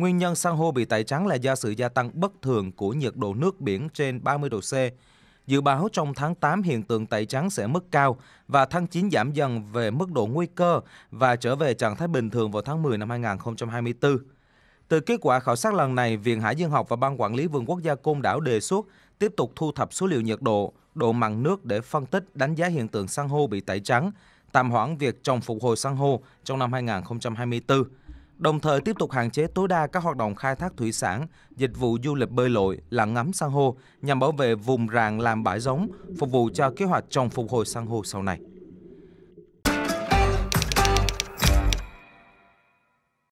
Nguyên nhân san hô bị tẩy trắng là do sự gia tăng bất thường của nhiệt độ nước biển trên 30 độ C. Dự báo trong tháng 8 hiện tượng tẩy trắng sẽ mức cao và tháng 9 giảm dần về mức độ nguy cơ và trở về trạng thái bình thường vào tháng 10 năm 2024. Từ kết quả khảo sát lần này, Viện Hải dương học và Ban Quản lý Vườn Quốc gia Côn Đảo đề xuất tiếp tục thu thập số liệu nhiệt độ, độ mặn nước để phân tích đánh giá hiện tượng san hô bị tẩy trắng, tạm hoãn việc trồng phục hồi san hô trong năm 2024 đồng thời tiếp tục hạn chế tối đa các hoạt động khai thác thủy sản, dịch vụ du lịch bơi lội, lặn ngắm san hô nhằm bảo vệ vùng rạn làm bãi giống, phục vụ cho kế hoạch trồng phục hồi san hô sau này.